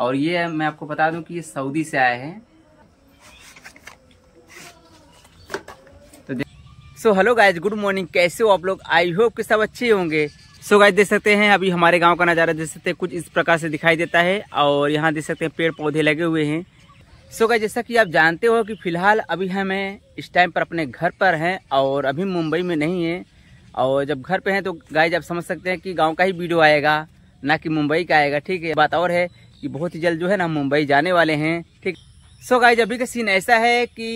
और ये मैं आपको बता दूं कि ये सऊदी से आए हैं तो so hello guys good morning कैसे हो आप लोग आई होप कि सब अच्छे होंगे सो गाइज देख सकते हैं अभी हमारे गांव का नज़ारा देख सकते हैं कुछ इस प्रकार से दिखाई देता है और यहाँ देख सकते हैं पेड़ पौधे लगे हुए हैं सो गाइज जैसा कि आप जानते हो कि फ़िलहाल अभी हमें इस टाइम पर अपने घर पर हैं और अभी मुंबई में नहीं है और जब घर पर हैं तो गाइज आप समझ सकते हैं कि गाँव का ही वीडियो आएगा ना कि मुंबई का आएगा ठीक है बात और है कि बहुत ही जल्द जो है ना मुंबई जाने वाले हैं ठीक सो so गाइज अभी का सीन ऐसा है कि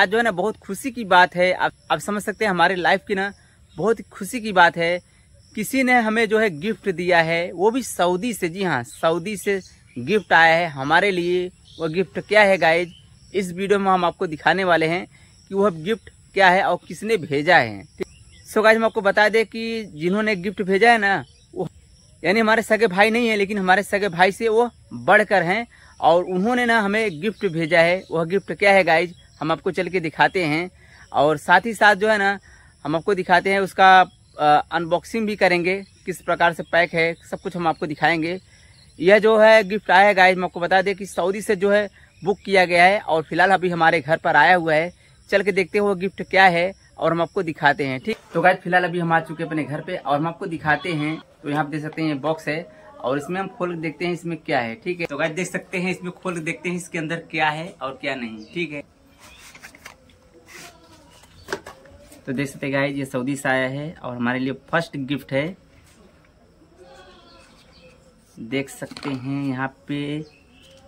आज जो है ना बहुत खुशी की बात है आप आप समझ सकते हैं हमारे लाइफ की ना बहुत खुशी की बात है किसी ने हमें जो है गिफ्ट दिया है वो भी सऊदी से जी हाँ सऊदी से गिफ्ट आया है हमारे लिए वह गिफ्ट क्या है गाइज इस वीडियो में हम आपको दिखाने वाले हैं कि वह गिफ्ट क्या है और किसने भेजा है सो so गाइज हम आपको बता दें कि जिन्होंने गिफ्ट भेजा है ना यानी हमारे सगे भाई नहीं है लेकिन हमारे सगे भाई से वो बढ़कर हैं और उन्होंने ना हमें गिफ्ट भेजा है वह गिफ्ट क्या है गाइज हम आपको चल के दिखाते हैं और साथ ही साथ जो है ना हम आपको दिखाते हैं उसका अनबॉक्सिंग भी करेंगे किस प्रकार से पैक है सब कुछ हम आपको दिखाएंगे यह जो है गिफ्ट आया है गाइज मैं आपको बता दें कि सऊदी से जो है बुक किया गया है और फिलहाल अभी हमारे घर पर आया हुआ है चल के देखते हैं वो गिफ्ट क्या है और हम आपको दिखाते हैं ठीक तो गाइज फिलहाल अभी हम आ चुके अपने घर पे और हम आपको दिखाते हैं तो यहाँ पे देख सकते हैं बॉक्स है और इसमें हम खोल देखते हैं इसमें क्या है ठीक है तो गाय देख सकते हैं इसमें खोल देखते हैं इसके अंदर क्या है और क्या नहीं ठीक है तो देख सकते गाय ये सऊदी से आया है और हमारे लिए फर्स्ट गिफ्ट है देख सकते हैं यहाँ पे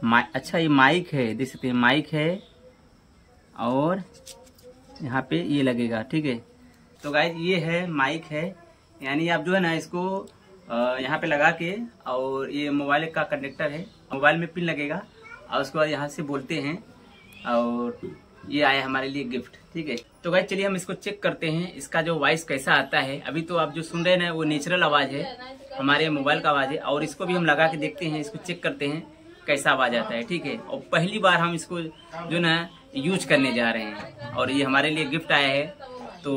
माइक अच्छा ये माइक है देख सकते हैं माइक है और यहाँ पे ये लगेगा ठीक है तो गाय ये है माइक है यानी आप जो है ना इसको यहाँ पे लगा के और ये मोबाइल का कंडक्टर है मोबाइल में पिन लगेगा और उसके बाद यहाँ से बोलते हैं और ये आया हमारे लिए गिफ्ट ठीक है तो भाई चलिए हम इसको चेक करते हैं इसका जो वॉइस कैसा आता है अभी तो आप जो सुन रहे हैं वो नेचुरल आवाज़ है हमारे मोबाइल का आवाज़ है और इसको भी हम लगा के देखते हैं इसको चेक करते हैं कैसा आवाज़ आता है ठीक है और पहली बार हम इसको जो ना यूज करने जा रहे हैं और ये हमारे लिए गिफ्ट आया है तो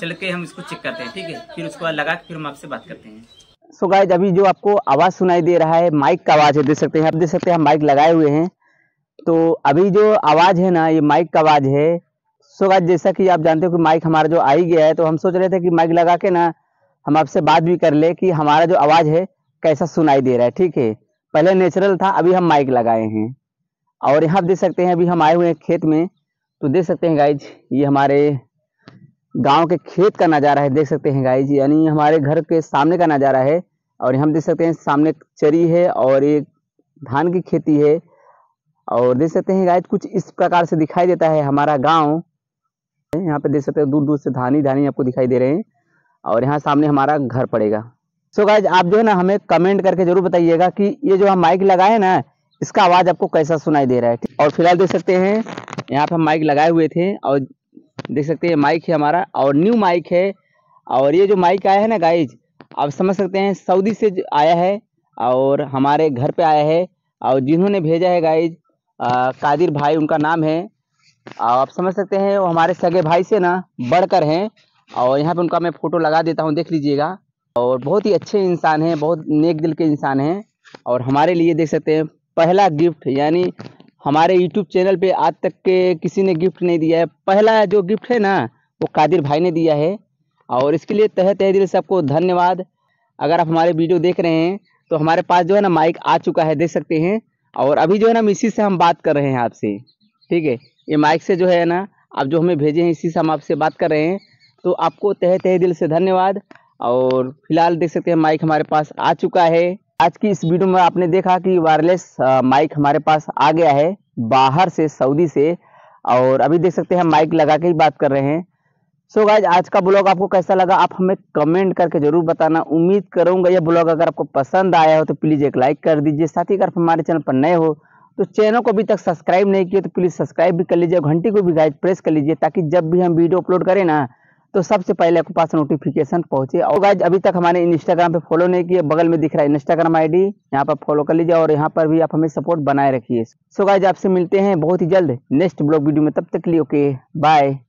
चल के हम इसको चेक करते हैं ठीक है फिर उसको लगा के फिर हम आपसे बात करते हैं सो so गाइज अभी जो आपको आवाज़ सुनाई दे रहा है माइक का आवाज़ है देख सकते हैं आप देख सकते हैं हम माइक लगाए हुए हैं तो अभी जो आवाज़ है ना ये माइक का आवाज़ है सो गाइज जैसा कि आप जानते हो कि माइक हमारा जो आ ही गया है तो हम सोच रहे थे कि माइक लगा के ना हम आपसे बात भी कर ले कि हमारा जो आवाज़ है कैसा सुनाई दे रहा है ठीक है पहले नेचुरल था अभी हम माइक लगाए हैं और यहाँ आप देख सकते हैं अभी हम आए हुए हैं खेत में तो देख सकते हैं गाइज ये हमारे गांव के खेत का नज़ारा है देख सकते हैं जी यानी हमारे घर के सामने का नज़ारा है और हम देख सकते हैं सामने चरी है और एक धान की खेती है और देख सकते हैं गाय कुछ इस प्रकार से दिखाई देता है हमारा गाँव यहाँ पे देख सकते हैं दूर दूर से धानी धानी आपको दिखाई दे रहे हैं और यहाँ सामने हमारा घर पड़ेगा सो so आप जो है ना हमें कमेंट करके जरूर बताइएगा कि ये जो हम माइक लगाए ना इसका आवाज़ आपको कैसा सुनाई दे रहा है और फिलहाल देख सकते हैं यहाँ पे हम माइक लगाए हुए थे और देख सकते हैं माइक है हमारा और न्यू माइक है और ये जो माइक आया है ना गाइज आप समझ सकते हैं सऊदी से आया है और हमारे घर पे आया है और जिन्होंने भेजा है गाइज कादिर भाई उनका नाम है और आप समझ सकते हैं वो हमारे सगे भाई से ना बढ़कर हैं और यहाँ पे उनका मैं फ़ोटो लगा देता हूँ देख लीजिएगा और बहुत ही अच्छे इंसान हैं बहुत नेक दिल के इंसान हैं और हमारे लिए देख सकते हैं पहला गिफ्ट यानी हमारे यूट्यूब चैनल पे आज तक के किसी ने गिफ्ट नहीं दिया है पहला जो गिफ्ट है ना वो कादिर भाई ने दिया है और इसके लिए तह तह दिल से आपको धन्यवाद अगर आप हमारे वीडियो देख रहे हैं तो हमारे पास जो है ना माइक आ चुका है देख सकते हैं और अभी जो है ना इसी से हम बात कर रहे हैं आपसे ठीक है ये माइक से जो है ना आप जो हमें भेजे हैं इसी से हम आपसे बात कर रहे हैं तो आपको तह तह दिल से धन्यवाद और फिलहाल देख सकते हैं माइक हमारे पास आ चुका है आज की इस वीडियो में आपने देखा कि वायरलेस माइक हमारे पास आ गया है बाहर से सऊदी से और अभी देख सकते हैं माइक लगा के ही बात कर रहे हैं सो so गाइज आज का ब्लॉग आपको कैसा लगा आप हमें कमेंट करके जरूर बताना उम्मीद करूंगा यह ब्लॉग अगर आपको पसंद आया हो तो प्लीज़ एक लाइक कर दीजिए साथ ही अगर हमारे चैनल पर नए हो तो चैनल को अभी तक सब्सक्राइब नहीं किया तो प्लीज़ सब्सक्राइब भी कर लीजिए घंटी को भी गाइज प्रेस कर लीजिए ताकि जब भी हम वीडियो अपलोड करें ना तो सबसे पहले आपके पास नोटिफिकेशन पहुंचे और गाइज अभी तक हमारे इंस्टाग्राम पे फॉलो नहीं किए बगल में दिख रहा है इंस्टाग्राम आईडी यहाँ पर फॉलो कर लीजिए और यहाँ पर भी आप हमें सपोर्ट बनाए रखिए सो गाइज आपसे मिलते हैं बहुत ही जल्द नेक्स्ट ब्लॉग वीडियो में तब तक लिए ओके बाय